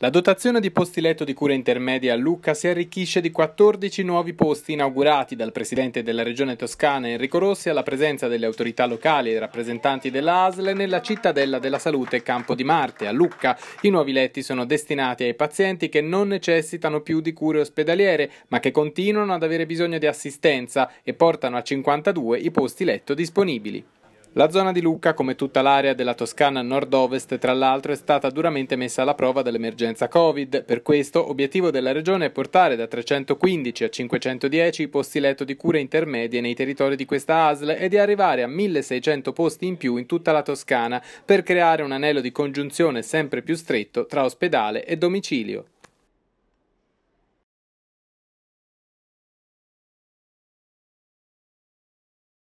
La dotazione di posti letto di cura intermedia a Lucca si arricchisce di 14 nuovi posti inaugurati dal Presidente della Regione Toscana Enrico Rossi alla presenza delle autorità locali e rappresentanti dell'ASL nella cittadella della salute Campo di Marte a Lucca. I nuovi letti sono destinati ai pazienti che non necessitano più di cure ospedaliere ma che continuano ad avere bisogno di assistenza e portano a 52 i posti letto disponibili. La zona di Lucca, come tutta l'area della Toscana nord-ovest, tra l'altro, è stata duramente messa alla prova dall'emergenza Covid. Per questo, obiettivo della Regione è portare da 315 a 510 i posti letto di cure intermedie nei territori di questa ASL e di arrivare a 1600 posti in più in tutta la Toscana per creare un anello di congiunzione sempre più stretto tra ospedale e domicilio.